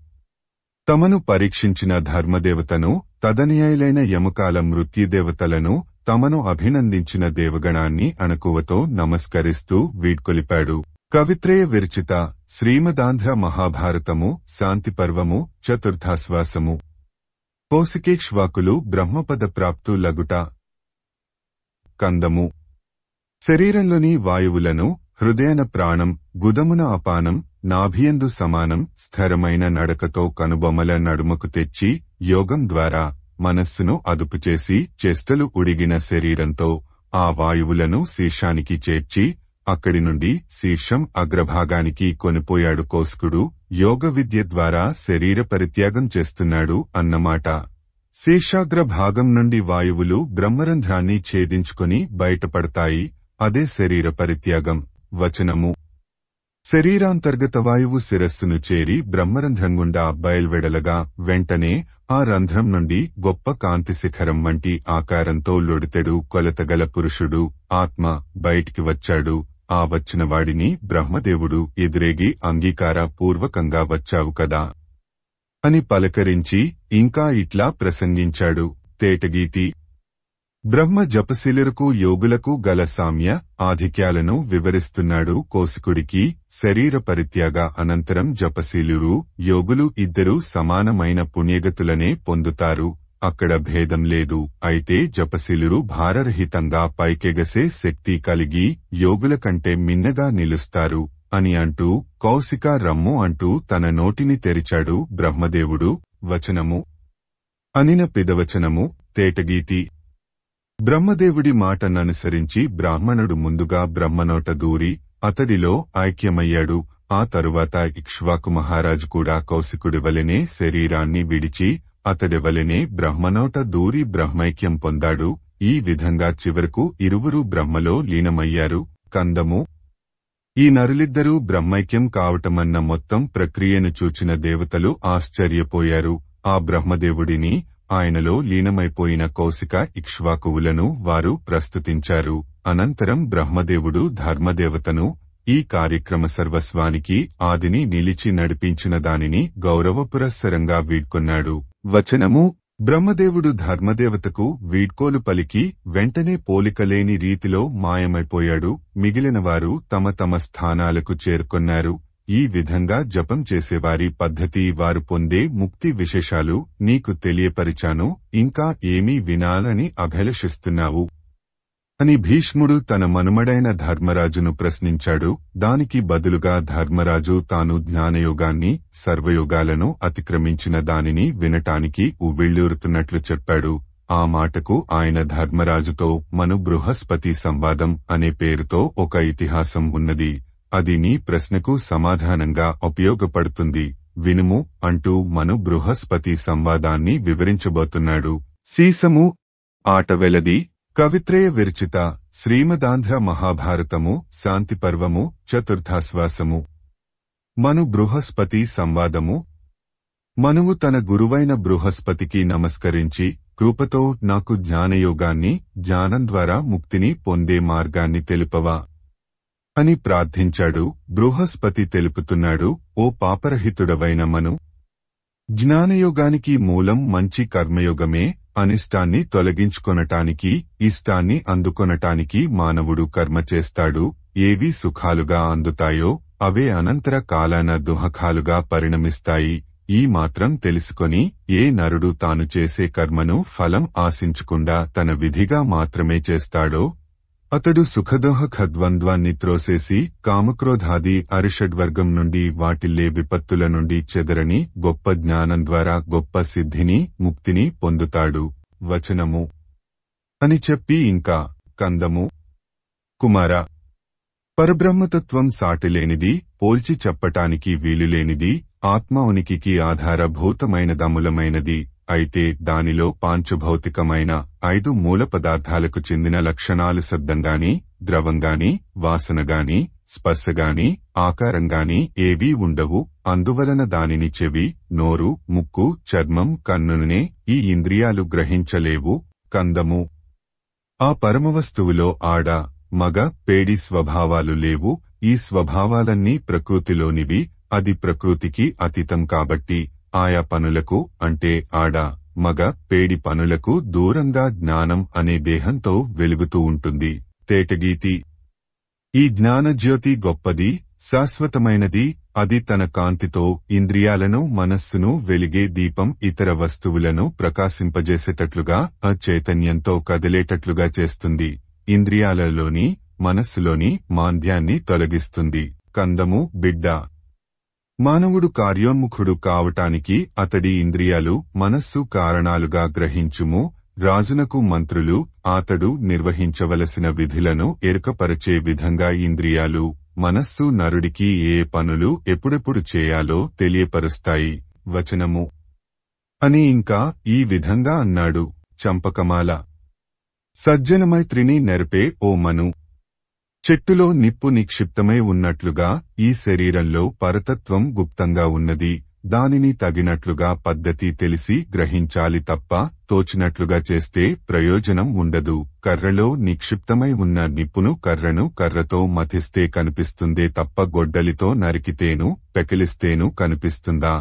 తమను పరీక్షించిన ధర్మదేవతను తదనియాయులైన యముకాల మృత్యుదేవతలను తమను అభినందించిన దేవగణాన్ని అణకువతో నమస్కరిస్తూ వీడ్కొలిపాడు కవిత్రయ విరచిత శ్రీమదాంధ్ర మహాభారతము శాంతిపర్వము చతుర్థాశ్వాసము కోసికేక్ష్వాకులు బ్రహ్మపద ప్రాప్తు లగుట కందము శరీరంలోని వాయువులను హృదయన ప్రాణం గుదమున అపానం నాభియందు సమానం స్థిరమైన నడకతో కనుబొమల నడుమకు తెచ్చి యోగం ద్వారా మనస్సును అదుపుచేసి చేష్టలు ఉడిగిన శరీరంతో ఆ వాయువులను శీర్షానికి చేర్చి అక్కడి నుండి శీర్షం అగ్రభాగానికి కొనిపోయాడు కోస్కుడు యోగ విద్య ద్వారా శరీర పరిత్యాగం చేస్తున్నాడు అన్నమాట శీర్షాగ్ర భాగం నుండి వాయువులు బ్రహ్మరంధ్రాన్ని ఛేదించుకుని బయటపడతాయి అదే శరీర పరిత్యాగం వచనము శరీరాంతర్గత వాయువు శిరస్సును చేరి బ్రహ్మరంధ్రం గుండా బయల్వెడలగా వెంటనే ఆ రంధ్రం నుండి గొప్ప కాంతి శిఖరం వంటి ఆకారంతో లొడితెడు కొలతగల పురుషుడు ఆత్మ బయటికి వచ్చాడు ఆ వచ్చిన వాడిని బ్రహ్మదేవుడు ఎదురేగి అంగీకార పూర్వకంగా వచ్చావు కదా అని పలకరించి ఇంకా ఇట్లా ప్రసంగించాడు తేటగీతి బ్రహ్మ జపశిలురకు యోగులకు గల సామ్య ఆధిక్యాలను వివరిస్తున్నాడు కోసికుడికి శరీర పరిత్యాగ అనంతరం జపశీలురు యోగులు ఇద్దరూ సమానమైన పుణ్యగతులనే పొందుతారు అక్కడ భేదం లేదు అయితే జపశీలురు భారరహితంగా పైకెగసే శక్తి కలిగి యోగుల కంటే మిన్నగా నిలుస్తారు అని అంటూ కౌశిక రమ్ము అంటూ తన నోటిని తెరిచాడు బ్రహ్మదేవుడు వచనము అనిన పిదవచనము తేటగీతి బ్రహ్మదేవుడి మాటననుసరించి బ్రాహ్మణుడు ముందుగా బ్రహ్మనోట దూరి అతడిలో ఐక్యమయ్యాడు ఆ తరువాత ఇక్ష్వాకు మహారాజు కూడా కౌశికుడి వలెనే శరీరాన్ని విడిచి అతడి వలెనే బ్రహ్మనోట దూరి బ్రహ్మైక్యం పొందాడు ఈ విధంగా చివరకు ఇరువురు బ్రహ్మలో లీనమయ్యారు కందము ఈ నరులిద్దరూ బ్రహ్మైక్యం కావటమన్న మొత్తం ప్రక్రియను చూచిన దేవతలు ఆశ్చర్యపోయారు ఆ బ్రహ్మదేవుడిని ఆయనలో లీనమైపోయిన కౌశిక ఇక్ష్వాకువులను వారు ప్రస్తుతించారు అనంతరం బ్రహ్మదేవుడు ధర్మదేవతను ఈ కార్యక్రమ సర్వస్వానికి ఆదిని నిలిచి నడిపించిన దానిని గౌరవపురస్సరంగా వీడ్కొన్నాడు వచనము బ్రహ్మదేవుడు ధర్మదేవతకు వీడ్కోలు పలికి వెంటనే పోలికలేని రీతిలో మాయమైపోయాడు మిగిలినవారు తమ తమ స్థానాలకు చేరుకొన్నారు ఈ విధంగా జపం చేసేవారి పద్ధతి వారు పొందే ముక్తి విశేషాలు నీకు తెలియపరిచాను ఇంకా ఏమీ వినాలని అభిలషిస్తున్నావు అని భీష్ముడు తన మనుమడైన ధర్మరాజును ప్రశ్నించాడు దానికి బదులుగా ధర్మరాజు తాను జ్ఞానయోగాన్ని సర్వయోగాలను అతిక్రమించిన దానిని వినటానికి ఉవ్విళ్లూరుతున్నట్లు చెప్పాడు ఆ మాటకు ఆయన ధర్మరాజుతో మను బృహస్పతి సంవాదం అనే పేరుతో ఒక ఇతిహాసం ఉన్నది అది నీ ప్రశ్నకు సమాధానంగా ఉపయోగపడుతుంది వినుము అంటూ మను బృహస్పతి సంవాదాన్ని వివరించబోతున్నాడు సీసము ఆటవెలది కవిత్రయ విరచిత శ్రీమదాంధ్ర మహాభారతము శాంతిపర్వము చతుర్థాశ్వాసము మను బృహస్పతి సంవాదము మనువు తన గురువైన బృహస్పతికి నమస్కరించి కృపతో నాకు జ్ఞానయోగాన్ని జ్ఞానం ద్వారా ముక్తిని పొందే మార్గాన్ని తెలుపవా అని ప్రార్థించాడు బృహస్పతి తెలుపుతున్నాడు ఓ పాపరహితుడవైన మను జ్ఞానయోగానికి మూలం మంచి కర్మయోగమే అనిష్టాన్ని తొలగించుకొనటానికి ఇష్టాన్ని అందుకొనటానికి మానవుడు కర్మ చేస్తాడు ఏవి సుఖాలుగా అందుతాయో అవే అనంతర కాలాన దుహకాలుగా పరిణమిస్తాయి ఈ మాత్రం తెలుసుకొని ఏ నరుడు తాను చేసే కర్మను ఫలం ఆశించకుండా తన విధిగా మాత్రమే చేస్తాడో అతడు సుఖదోహ ఖద్వంద్వాన్ని త్రోసేసి కామక్రోధాది అరిషడ్వర్గం నుండి వాటిల్లే విపత్తుల నుండి చెదరని గొప్ప జ్ఞానం ద్వారా గొప్ప సిద్ధిని ముక్తిని పొందుతాడు వచనము అని చెప్పి ఇంకా కందము కుమార పరబ్రహ్మతత్వం సాటిలేనిది పోల్చి చెప్పటానికి వీలులేనిది ఆత్మ ఉనికికి ఆధారభూతమైనదములమైనది అయితే దానిలో పాంచభౌతికమైన ఐదు మూల పదార్థాలకు చెందిన లక్షణాలు శబ్దంగాని ద్రవంగాని వాసనగాని స్పర్శగాని ఆకారంగాని ఏవీ ఉండవు అందువలన దానిని చెవి నోరు ముక్కు చర్మం కన్నునే ఈ ఇంద్రియాలు గ్రహించలేవు కందము ఆ పరమవస్తువులో ఆడ మగ పేడి స్వభావాలు లేవు ఈ స్వభావాలన్నీ ప్రకృతిలోనివి అది ప్రకృతికి అతీతం కాబట్టి ఆయా పనులకు అంటే ఆడ మగ పేడి పనులకు దూరంగా జ్ఞానం అనే దేహంతో వెలుగుతూ ఉంటుంది తేటగీతి ఈ జ్ఞానజ్యోతి గొప్పది శాశ్వతమైనది అది తన కాంతితో ఇంద్రియాలను మనస్సును వెలిగే దీపం ఇతర వస్తువులను ప్రకాశింపజేసేటట్లుగా అచైతన్యంతో కదిలేటట్లుగా చేస్తుంది ఇంద్రియాలలోని మనస్సులోని మాంద్యాన్ని తొలగిస్తుంది కందము బిడ్డ మానవుడు కార్యోన్ముఖుడు కావటానికి అతడి ఇంద్రియాలు మనస్సు కారణాలుగా గ్రహించుము రాజునకు మంత్రులు అతడు నిర్వహించవలసిన విధులను ఎరుకపరచే విధంగా ఇంద్రియాలు మనస్సు నరుడికి ఏ పనులు ఎప్పుడెప్పుడు చేయాలో తెలియపరుస్తాయి వచనము అని ఇంకా ఈ విధంగా అన్నాడు చంపకమాల సజ్జనమైత్రిని నెరపే ఓ మను చెట్టులో నిప్పు నిక్షిప్తమై ఉన్నట్లుగా ఈ శరీరంలో పరతత్వం గుప్తంగా ఉన్నది దానిని తగినట్లుగా పద్ధతి తెలిసి గ్రహించాలి తప్ప తోచినట్లుగా చేస్తే ప్రయోజనం ఉండదు కర్రలో నిక్షిప్తమై ఉన్న నిప్పును కర్రను కర్రతో మథిస్తే కనిపిస్తుందే తప్ప గొడ్డలితో నరికితేను పెకిలిస్తేను కనిపిస్తుందా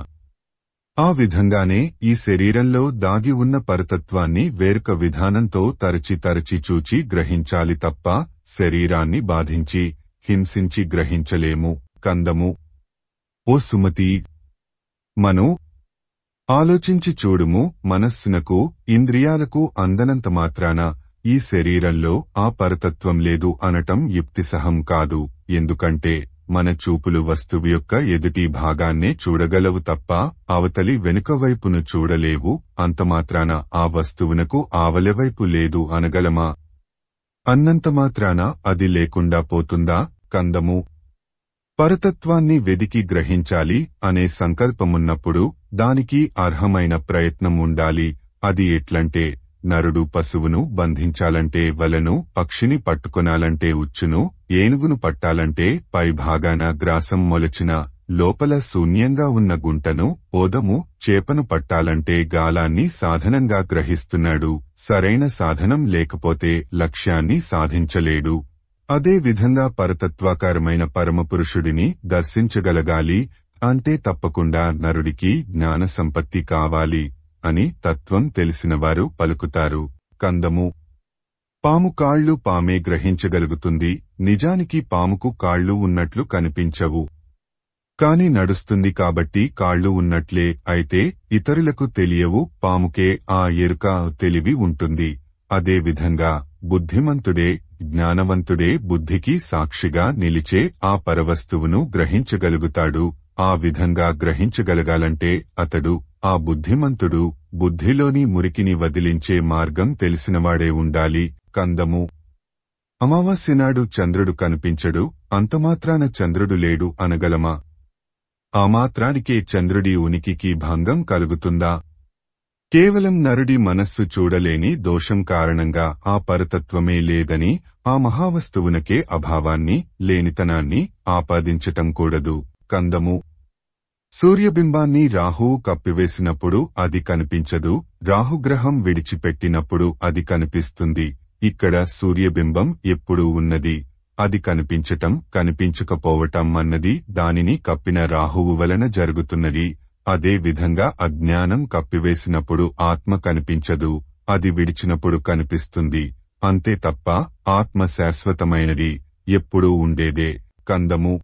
ఆ విధంగానే ఈ శరీరంలో దాగి ఉన్న పరతత్వాన్ని వేరుక విధానంతో తరచి తరచి చూచి గ్రహించాలి తప్ప శరీరాన్ని బాధించి హింసించి గ్రహించలేము కందము ఓ సుమతి మను ఆలోచించి చూడుము మనస్సునకు ఇంద్రియాలకు అందనంత మాత్రాన ఈ శరీరంలో ఆ పరతత్వం లేదు అనటం యుక్తిసహం కాదు ఎందుకంటే మన చూపులు వస్తువు యొక్క ఎదుటి భాగాన్నే చూడగలవు తప్ప అవతలి వెనుకవైపును చూడలేవు అంతమాత్రాన ఆ వస్తువునకు ఆవలివైపు లేదు అనగలమా అన్నంతమాత్రాన అది లేకుండా పోతుందా కందము పరతత్వాన్ని వెదికి గ్రహించాలి అనే సంకల్పమున్నప్పుడు దానికి అర్హమైన ప్రయత్నం ఉండాలి అది ఎట్లంటే నరుడు పశువును బంధించాలంటే వలను పక్షిని పట్టుకొనాలంటే ఉచ్చును ఏనుగును పట్టాలంటే పైభాగాన గ్రాసం మొలచిన లోపల శూన్యంగా ఉన్న గుంటను ఓదము చేపను పట్టాలంటే గాలాన్ని సాధనంగా గ్రహిస్తున్నాడు సరైన సాధనం లేకపోతే లక్ష్యాన్ని సాధించలేడు అదే విధంగా పరతత్వాకారమైన పరమపురుషుడిని దర్శించగలగాలి అంటే తప్పకుండా నరుడికి జ్ఞాన సంపత్తి కావాలి అని తత్వం తెలిసినవారు పలుకుతారు కందము పాము కాళ్ళు పామే గ్రహించగలుగుతుంది నిజానికి పాముకు కాళ్లు ఉన్నట్లు కనిపించవు కాని నడుస్తుంది కాబట్టి కాళ్లు ఉన్నట్లే అయితే ఇతరులకు తెలియవు పాముకే ఆ ఎరుక తెలివి ఉంటుంది అదేవిధంగా బుద్ధిమంతుడే జ్ఞానవంతుడే బుద్ధికి సాక్షిగా నిలిచే ఆ పరవస్తువును గ్రహించగలుగుతాడు ఆ విధంగా గ్రహించగలగాలంటే అతడు ఆ బుద్ధిమంతుడు బుద్ధిలోని మురికిని వదిలించే మార్గం తెలిసినవాడే ఉండాలి కందము అమావాస్య నాడు చంద్రుడు కనిపించడు అంతమాత్రాన చంద్రుడు లేడు అనగలమా ఆ మాత్రానికే చంద్రుడి ఉనికికి భంగం కలుగుతుందా కేవలం నరుడి మనస్సు చూడలేని దోషం కారణంగా ఆ పరతత్వమే లేదని ఆ మహావస్తువునకే అభావాన్ని లేనితనాన్ని ఆపాదించటం కూడదు కందము సూర్యబింబాన్ని రాహువు కప్పివేసినప్పుడు అది కనిపించదు రాహుగ్రహం విడిచిపెట్టినప్పుడు అది కనిపిస్తుంది ఇక్కడ సూర్యబింబం ఎప్పుడూ ఉన్నది అది కనిపించటం కనిపించకపోవటం అన్నది దానిని కప్పిన రాహువు వలన జరుగుతున్నది అదే విధంగా అజ్ఞానం కప్పివేసినప్పుడు ఆత్మ కనిపించదు అది విడిచినప్పుడు కనిపిస్తుంది అంతే తప్ప ఆత్మ శాశ్వతమైనది ఎప్పుడూ ఉండేదే కందము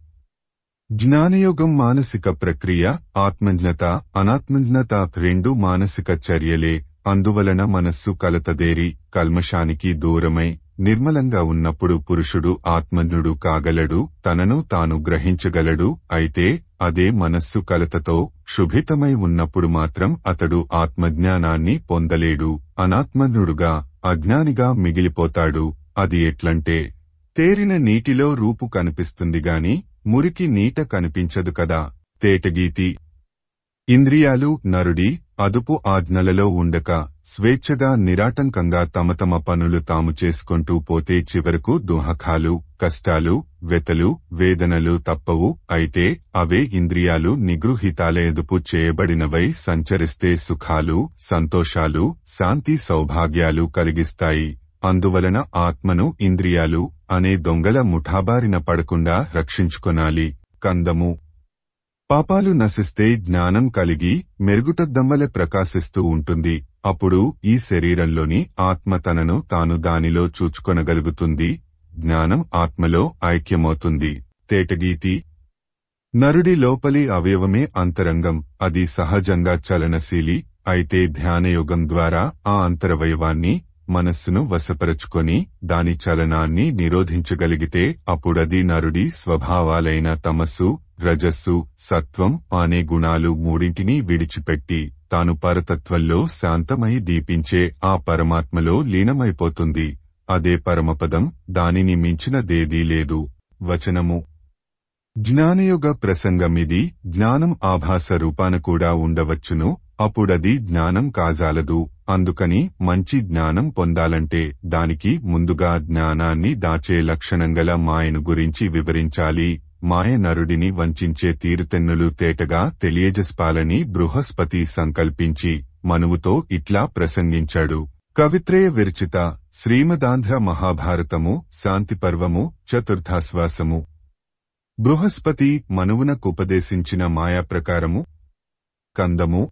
జ్ఞానయోగం మానసిక ప్రక్రియ ఆత్మజ్ఞత అనాత్మజ్ఞత రెండు మానసిక చర్యలే అందువలన మనస్సు కలతదేరి కల్మషానికి దూరమై నిర్మలంగా ఉన్నప్పుడు పురుషుడు ఆత్మజ్ఞుడు కాగలడు తనను తాను గ్రహించగలడు అయితే అదే మనస్సు కలతతో క్షుభితమై ఉన్నప్పుడు మాత్రం అతడు ఆత్మజ్ఞానాన్ని పొందలేడు అనాత్మజ్ఞుడుగా అజ్ఞానిగా మిగిలిపోతాడు అది ఎట్లంటే తేరిన నీటిలో రూపు కనిపిస్తుంది గాని మురికి నీట కనిపించదు కదా తేటగీతి ఇంద్రియాలు నరుడి అదుపు ఆజ్ఞలలో ఉండక స్వేచ్ఛగా నిరాటంకంగా తమ తమ పనులు తాము చేసుకుంటూ పోతే చివరకు దుహకాలు కష్టాలు వెతలు వేదనలు తప్పవు అయితే అవే ఇంద్రియాలు ఎదుపు చేయబడినవై సంచరిస్తే సుఖాలు సంతోషాలు శాంతి సౌభాగ్యాలు కలిగిస్తాయి అందువలన ఆత్మను ఇంద్రియాలు అనే దొంగల ముఠాబారిన పడకుండా రక్షించుకొనాలి కందము పాపాలు నశిస్తే జ్ఞానం కలిగి మెరుగుట దమ్మల ప్రకాశిస్తూ ఉంటుంది అప్పుడు ఈ శరీరంలోని ఆత్మ తనను తాను దానిలో చూచుకొనగలుగుతుంది జ్ఞానం ఆత్మలో ఐక్యమవుతుంది తేటగీతి నరుడి లోపలి అవయవమే అంతరంగం అది సహజంగా చలనశీలి అయితే ధ్యానయోగం ద్వారా ఆ అంతరవయవాన్ని మనస్సును వశపరచుకొని దాని చలనాన్ని నిరోధించగలిగితే అప్పుడది నరుడి స్వభావాలైన తమస్సు రజస్సు సత్వం అనే గుణాలు మూడింటినీ విడిచిపెట్టి తాను పరతత్వంలో శాంతమై దీపించే ఆ పరమాత్మలో లీనమైపోతుంది అదే పరమపదం దానిని మించినదేదీ లేదు వచనము జ్ఞానయుగ ప్రసంగమిది జ్ఞానం ఆభాస రూపాన కూడా ఉండవచ్చును అప్పుడది జ్ఞానం కాజాలదు అందుకని మంచి జ్ఞానం పొందాలంటే దానికి ముందుగా జ్ఞానాన్ని దాచే లక్షణంగల మాయను గురించి వివరించాలి మాయ నరుడిని వంచించే తీరుతెన్నులు తేటగా తెలియజెస్పాలని బృహస్పతి సంకల్పించి మనువుతో ఇట్లా ప్రసంగించాడు కవిత్రేయ విరచిత శ్రీమదాంధ్ర మహాభారతము శాంతిపర్వము చతుర్థాశ్వాసము బృహస్పతి మనువునకుపదేశించిన మాయా ప్రకారము కందము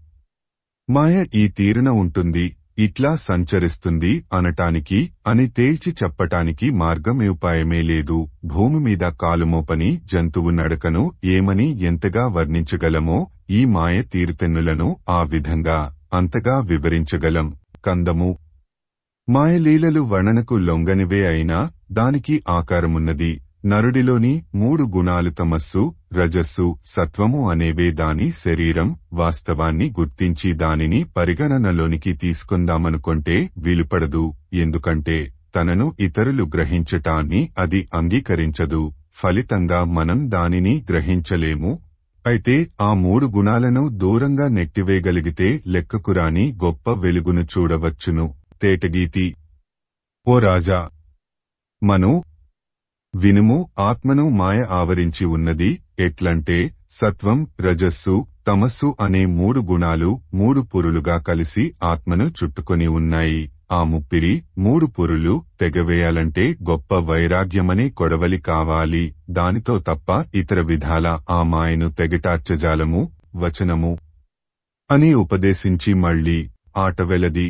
మాయ ఈ తీరున ఉంటుంది ఇట్లా సంచరిస్తుంది అనటానికి అని తేల్చి చెప్పటానికి మార్గమే ఉపాయమే లేదు భూమి మీద కాలుమోపని జంతువు నడకను ఏమని ఎంతగా వర్ణించగలమో ఈ మాయ తీరుతెన్నులను ఆ విధంగా అంతగా వివరించగలం కందము మాయలీలలు వర్ణనకు లొంగనివే అయినా దానికి ఆకారమున్నది నరుడిలోని మూడు గుణాలు తమస్సు రజస్సు సత్వము అనేవే దాని శరీరం వాస్తవాన్ని గుర్తించి దానిని పరిగణనలోనికి తీసుకుందామనుకుంటే వీలుపడదు ఎందుకంటే తనను ఇతరులు గ్రహించటాన్ని అది అంగీకరించదు ఫలితంగా మనం దానిని గ్రహించలేము అయితే ఆ మూడు గుణాలను దూరంగా నెట్టివేయగలిగితే లెక్కకురాని గొప్ప వెలుగును చూడవచ్చును తేటగీతి ఓ రాజా మను వినుము ఆత్మను మాయ ఆవరించి ఉన్నది ఎట్లంటే సత్వం రజస్సు తమస్సు అనే మూడు గుణాలు మూడు పురులుగా కలిసి ఆత్మను చుట్టుకొని ఉన్నాయి ఆ ముప్పిరి మూడు పురులు తెగవేయాలంటే గొప్ప వైరాగ్యమనే కొడవలి కావాలి దానితో తప్ప ఇతర విధాల ఆ మాయను తెగటార్చజాలము వచనము అని ఉపదేశించి మళ్లీ ఆటవెలది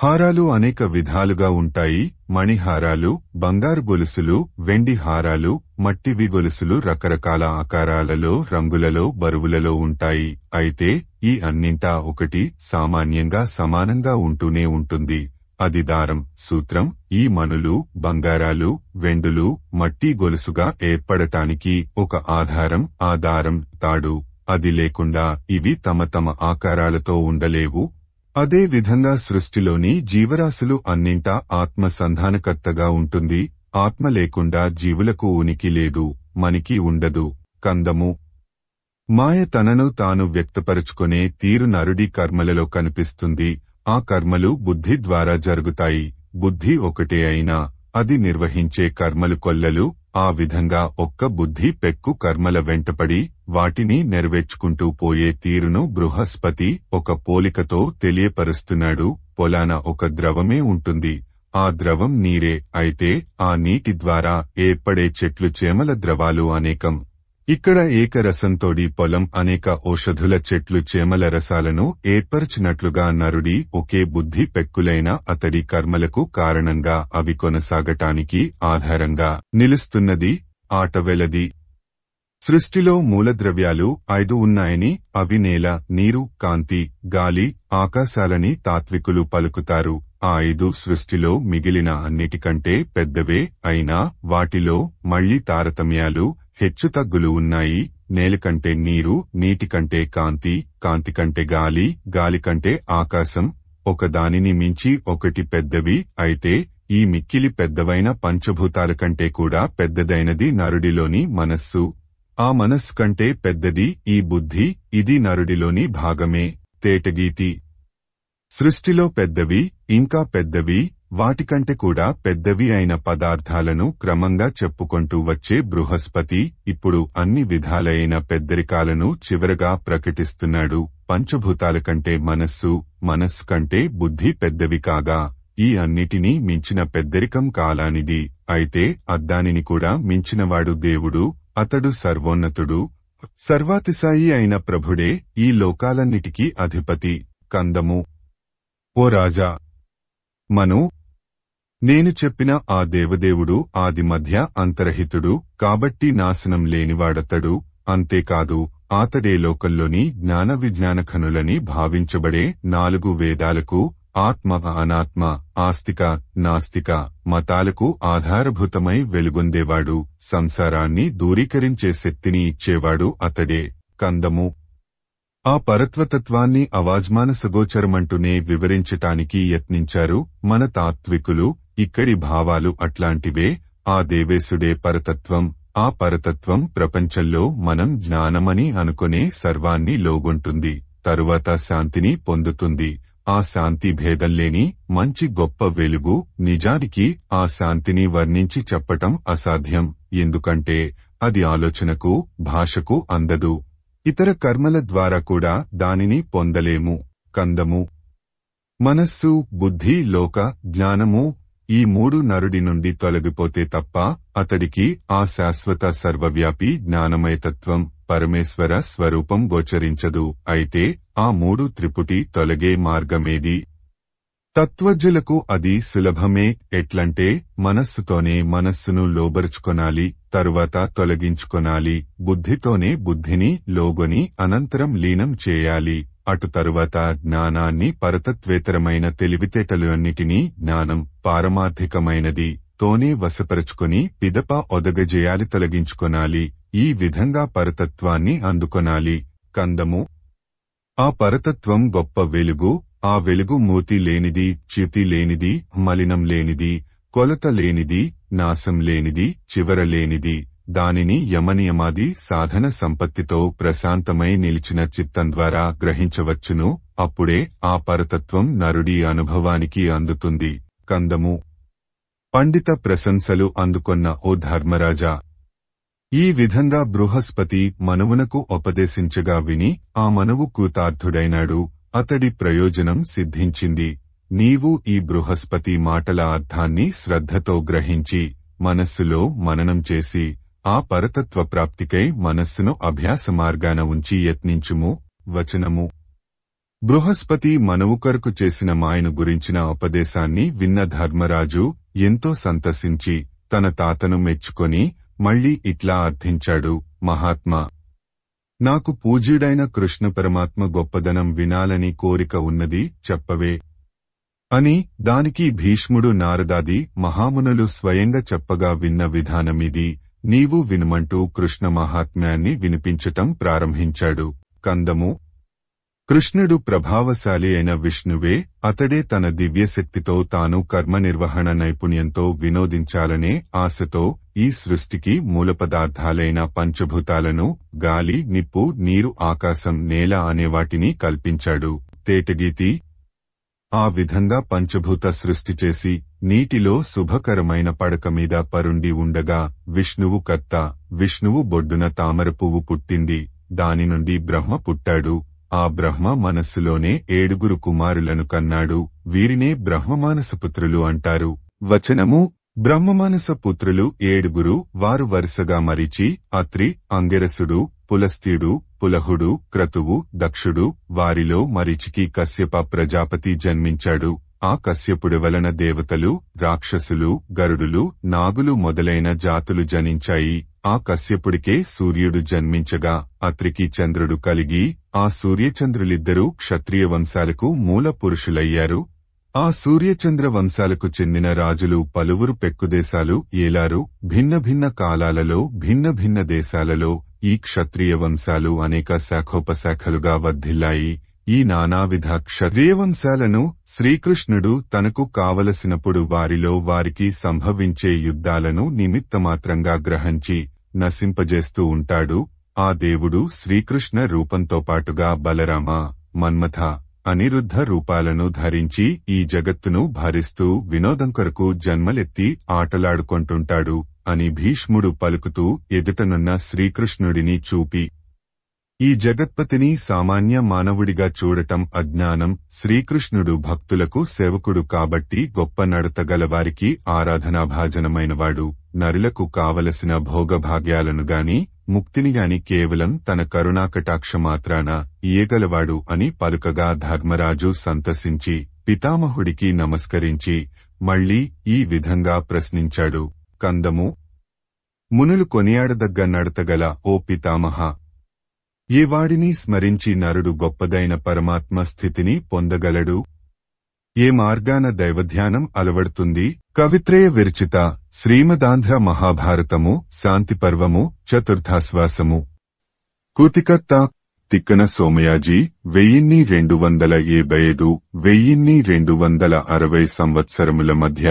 హారాలు అనేక విధాలుగా ఉంటాయి మణిహారాలు బంగారు గొలుసులు వెండి హారాలు మట్టివి గొలుసులు రకరకాల ఆకారాలలో రంగులలో బరువులలో ఉంటాయి అయితే ఈ అన్నింటా ఒకటి సామాన్యంగా సమానంగా ఉంటూనే ఉంటుంది అది దారం సూత్రం ఈ మణులు బంగారాలు వెండులు మట్టి గొలుసుగా ఏర్పడటానికి ఒక ఆధారం ఆధారం తాడు అది లేకుండా ఇవి తమ తమ ఆకారాలతో ఉండలేవు అదే విధంగా సృష్టిలోని జీవరాశులు అన్నింటా ఆత్మ సంధానకర్తగా ఉంటుంది ఆత్మ లేకుండా జీవులకు ఉనికి లేదు మనికి ఉండదు కందము మాయ తనను తాను వ్యక్తపరుచుకునే తీరు నరుడి కర్మలలో కనిపిస్తుంది ఆ కర్మలు బుద్ధి ద్వారా జరుగుతాయి బుద్ధి ఒకటే అయినా అది నిర్వహించే కర్మలు కొల్లలు ఆ విధంగా ఒక్క బుద్ధి పెక్కు కర్మల వెంటపడి వాటిని నెరవేర్చుకుంటూ పోయే తీరును బృహస్పతి ఒక పోలికతో తెలియపరుస్తున్నాడు పొలాన ఒక ద్రవమే ఉంటుంది ఆ ద్రవం నీరే అయితే ఆ నీటి ద్వారా ఏర్పడే చెట్లు చేమల ద్రవాలు అనేకం ఇక్కడ ఏకరసంతోడి పొలం అనేక ఔషధుల చెట్లు చేమల రసాలను ఏర్పరచినట్లుగా నరుడి ఒకే బుద్ధి పెక్కులైన అతడి కర్మలకు కారణంగా అవి కొనసాగటానికి ఆధారంగా నిలుస్తున్నది ఆటవెలది సృష్టిలో మూలద్రవ్యాలు ఐదు ఉన్నాయని అవి నేల నీరు కాంతి గాలి ఆకాశాలని తాత్వికులు పలుకుతారు ఆ ఐదు సృష్టిలో మిగిలిన అన్నిటికంటే పెద్దవే అయినా వాటిలో మళ్లీ తారతమ్యాలు హెచ్చుతగ్గులు ఉన్నాయి నేలకంటే నీరు నీటికంటే కాంతి కాంతి కంటే గాలి గాలి కంటే ఆకాశం ఒకదానిని మించి ఒకటి పెద్దవి అయితే ఈ మిక్కిలి పెద్దవైన పంచభూతాల కంటే కూడా పెద్దదైనది నరుడిలోని మనస్సు ఆ మనస్సు కంటే పెద్దది ఈ బుద్ధి ఇది నరుడిలోని భాగమే తేటగీతి సృష్టిలో పెద్దవి ఇంకా పెద్దవి వాటికంటే కూడా పెద్దవి అయిన పదార్థాలను క్రమంగా చెప్పుకొంటూ వచ్చే బృహస్పతి ఇప్పుడు అన్ని విధాలైన పెద్దరికాలను చివరగా ప్రకటిస్తున్నాడు పంచభూతాల కంటే మనస్సు మనస్సు కంటే బుద్ధి పెద్దవి కాగా ఈ అన్నిటినీ మించిన పెద్దరికం కాలానిది అయితే అద్దానిని కూడా మించినవాడు దేవుడు అతడు సర్వోన్నతుడు సర్వాతిశాయి అయిన ప్రభుడే ఈ లోకాలన్నిటికీ అధిపతి కందము ఓ రాజా మను నేను చెప్పిన ఆ దేవదేవుడు ఆది మధ్య అంతరహితుడు కాబట్టి నాశనం లేనివాడతడు అంతేకాదు ఆతడే లోకల్లోని జ్ఞాన విజ్ఞాన ఖనులని భావించబడే నాలుగు వేదాలకు ఆత్మ అనాత్మ ఆస్తిక నాస్తిక మతాలకు ఆధారభూతమై వెలుగొందేవాడు సంసారాన్ని దూరీకరించే శక్తిని ఇచ్చేవాడు అతడే కందము ఆ పరత్వతత్వాన్ని అవాజ్మానసగోచరమంటూనే వివరించటానికి యత్నించారు మన తాత్వికులు ఇక్కడి భావాలు అట్లాంటివే ఆ దేవేశుడే పరతత్వం ఆ పరతత్వం ప్రపంచంలో మనం జ్ఞానమని అనుకునే సర్వాన్ని లోగొంటుంది తరువాత శాంతిని పొందుతుంది ఆ శాంతి భేదం లేని మంచి గొప్ప వెలుగు నిజానికి ఆ శాంతిని వర్ణించి చెప్పటం అసాధ్యం ఎందుకంటే అది ఆలోచనకు భాషకు అందదు ఇతర కర్మల ద్వారా కూడా దానిని పొందలేము కందము మనస్సు బుద్ధి లోక జ్ఞానము ఈ మూడు నరుడి నుండి తొలగిపోతే తప్ప అతడికి ఆ శాశ్వత సర్వవ్యాపి జ్ఞానమయతత్వం పరమేశ్వర స్వరూపం గోచరించదు అయితే ఆ మూడు త్రిపుటి తొలగే మార్గమేది తత్వజ్ఞులకు అది సులభమే ఎట్లంటే మనస్సుతోనే మనస్సును లోబరుచుకొనాలి తరువాత తొలగించుకొనాలి బుద్ధితోనే బుద్ధిని లోగొని అనంతరం లీనం చేయాలి అటు తరువాత జ్ఞానాన్ని పరతత్వేతరమైన తెలివితేటలన్నిటినీ జ్ఞానం పారమార్థికమైనది తోనే వశపరచుకొని పిదప ఒదగజేయాలి తొలగించుకొనాలి ఈ విధంగా పరతత్వాన్ని అందుకొనాలి కందము ఆ పరతత్వం గొప్ప వెలుగు ఆ వెలుగు మూతి లేనిది చితి లేనిది మలినం లేనిది కొలత లేనిది నాశం లేనిది చివర లేనిది దానిని యమనియమాది సాధన సంపత్తితో ప్రశాంతమై నిలిచిన చిత్తం ద్వారా గ్రహించవచ్చును అప్పుడే ఆ పరతత్వం నరుడి అనుభవానికి అందుతుంది కందము పండిత ప్రశంసలు అందుకొన్న ఓ ధర్మరాజా ఈ విధంగా బృహస్పతి మనువునకు ఉపదేశించగా విని ఆ మనువు కృతార్థుడైనాడు అతడి ప్రయోజనం సిద్ధించింది నీవు ఈ బృహస్పతి మాటల అర్థాన్ని శ్రద్ధతో గ్రహించి మనస్సులో మననం చేసి ఆ పరతత్వ ప్రాప్తికై మనస్సును అభ్యాస మార్గాన ఉంచి యత్నించుము వచనము బృహస్పతి మనవుకరకు చేసిన మాయను గురించిన ఉపదేశాన్ని విన్న ధర్మరాజు ఎంతో సంతసించి తన తాతను మెచ్చుకొని మళ్లీ ఇట్లా అర్థించాడు మహాత్మా నాకు పూజ్యుడైన కృష్ణ పరమాత్మ గొప్పదనం వినాలని కోరిక ఉన్నది చెప్పవే అని దానికి భీష్ముడు నారదాది మహామునులు స్వయంగా చెప్పగా విన్న విధానమిది నీవు వినుమంటూ కృష్ణ మహాత్మ్యాన్ని వినిపించటం ప్రారంభించాడు కందము కృష్ణుడు ప్రభావశాలి అయిన విష్ణువే అతడే తన దివ్యశక్తితో తాను కర్మ నిర్వహణ నైపుణ్యంతో వినోదించాలనే ఆశతో ఈ సృష్టికి మూలపదార్థాలైన పంచభూతాలను గాలి నిప్పు నీరు ఆకాశం నేల అనేవాటిని కల్పించాడు తేటగీతి ఆ విధంగా పంచభూత సృష్టి చేసి నీటిలో శుభకరమైన పడక మీద పరుండి ఉండగా విష్ణువు కర్త విష్ణువు బొడ్డున తామర పువ్వు పుట్టింది దాని నుండి బ్రహ్మ పుట్టాడు ఆ బ్రహ్మ మనస్సులోనే ఏడుగురు కుమారులను కన్నాడు వీరినే బ్రహ్మమానసపుత్రులు అంటారు వచనము బ్రహ్మమానస పుత్రులు ఏడుగురు వారు వరుసగా మరిచి అత్రి అంగెరసుడు పులస్తీడు పులహుడు క్రతువు దక్షుడు వారిలో మరిచికి కశ్యప ప్రజాపతి జన్మించాడు ఆ కశ్యపుడి వలన దేవతలు రాక్షసులు గరుడులు నాగులు మొదలైన జాతులు జనించాయి ఆ కశ్యపుడికే సూర్యుడు జన్మించగా అత్రికి చంద్రుడు కలిగి ఆ సూర్యచంద్రులిద్దరూ క్షత్రియ వంశాలకు మూల పురుషులయ్యారు ఆ సూర్యచంద్ర వంశాలకు చెందిన రాజులు పలువురు పెక్కుదేశాలు ఏలారు భిన్న భిన్న కాలాలలో భిన్న భిన్న దేశాలలో ఈ క్షత్రియ వంశాలు అనేక శాఖోపశాఖలుగా వర్ధిల్లాయి ఈ నానావిధ క్షత్రియ వంశాలను శ్రీకృష్ణుడు తనకు కావలసినప్పుడు వారిలో వారికి సంభవించే యుద్ధాలను నిమిత్తమాత్రంగా గ్రహించి నశింపజేస్తూ ఉంటాడు ఆ దేవుడు శ్రీకృష్ణ రూపంతో పాటుగా బలరామ మన్మథ అనిరుద్ధ రూపాలను ధరించి ఈ జగత్తును భరిస్తూ వినోదం కొరకు జన్మలెత్తి ఆటలాడుకొంటుంటాడు అని భీష్ముడు పలుకుతూ ఎదుటనున్న శ్రీకృష్ణుడిని చూపి ఈ జగత్పతిని సామాన్య మానవుడిగా చూడటం అజ్ఞానం శ్రీకృష్ణుడు భక్తులకు సేవకుడు కాబట్టి గొప్ప నడతగలవారికి ఆరాధనాభాజనమైనవాడు నరులకు కావలసిన భోగభాగ్యాలను గాని ముక్తినిగాని కేవలం తన కరుణాకటాక్ష మాత్రాన ఈయగలవాడు అని పలుకగా ధర్మరాజు సంతసించి పితామహుడికి నమస్కరించి మళ్లీ ఈ విధంగా ప్రశ్నించాడు కందము మునులు కొనియాడదగ్గ నడతగల ఓ పితామహ ఏ వాడిని స్మరించి నరుడు గొప్పదైన పరమాత్మ స్థితిని పొందగలడు ఏ మార్గాన దైవధ్యానం అలవడుతుంది కవిత్రయ విరచిత శ్రీమదాంధ్ర మహాభారతము శాంతిపర్వము చతుర్థాశ్వాసము కుతికత్త తిక్కన సోమయాజీ వెయ్యిన్ని రెండు వందల ఏభై ఐదు వెయ్యిన్ని రెండు వందల అరవై సంవత్సరముల మధ్య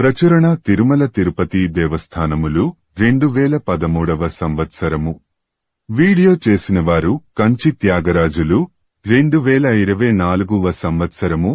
ప్రచురణ తిరుమల తిరుపతి దేవస్థానములు రెండు వేల పదమూడవ సంవత్సరము వీడియో చేసినవారు కంచి త్యాగరాజులు రెండు వేల ఇరవై నాలుగవ సంవత్సరము